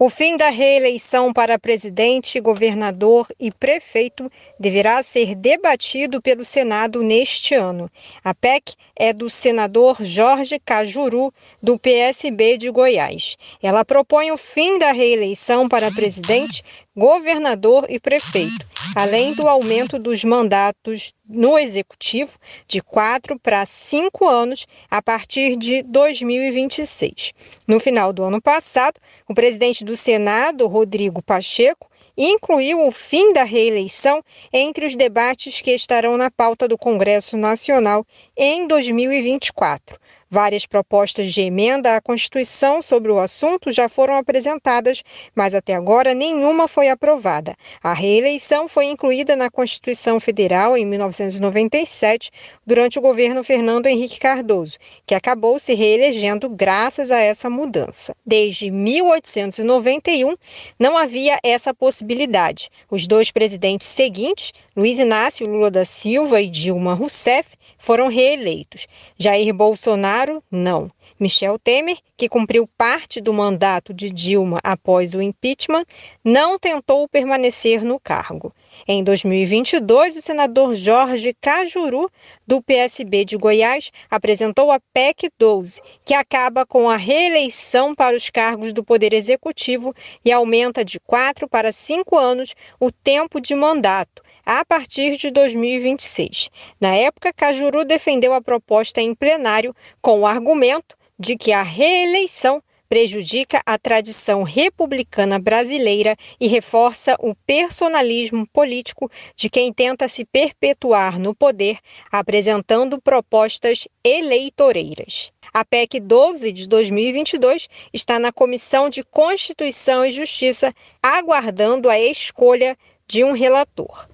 O fim da reeleição para presidente, governador e prefeito deverá ser debatido pelo Senado neste ano. A PEC é do senador Jorge Cajuru, do PSB de Goiás. Ela propõe o fim da reeleição para presidente, governador e prefeito, além do aumento dos mandatos no executivo de quatro para cinco anos a partir de 2026. No final do ano passado, o presidente do Senado, Rodrigo Pacheco, incluiu o fim da reeleição entre os debates que estarão na pauta do Congresso Nacional em 2024. Várias propostas de emenda à Constituição sobre o assunto já foram apresentadas, mas até agora nenhuma foi aprovada. A reeleição foi incluída na Constituição Federal em 1997, durante o governo Fernando Henrique Cardoso, que acabou se reelegendo graças a essa mudança. Desde 1891, não havia essa possibilidade. Os dois presidentes seguintes, Luiz Inácio Lula da Silva e Dilma Rousseff, foram reeleitos. Jair Bolsonaro Bolsonaro, não. Michel Temer, que cumpriu parte do mandato de Dilma após o impeachment, não tentou permanecer no cargo. Em 2022, o senador Jorge Cajuru, do PSB de Goiás, apresentou a PEC 12, que acaba com a reeleição para os cargos do Poder Executivo e aumenta de 4 para 5 anos o tempo de mandato a partir de 2026. Na época, Cajuru defendeu a proposta em plenário com o argumento de que a reeleição prejudica a tradição republicana brasileira e reforça o personalismo político de quem tenta se perpetuar no poder apresentando propostas eleitoreiras. A PEC 12 de 2022 está na Comissão de Constituição e Justiça aguardando a escolha de um relator.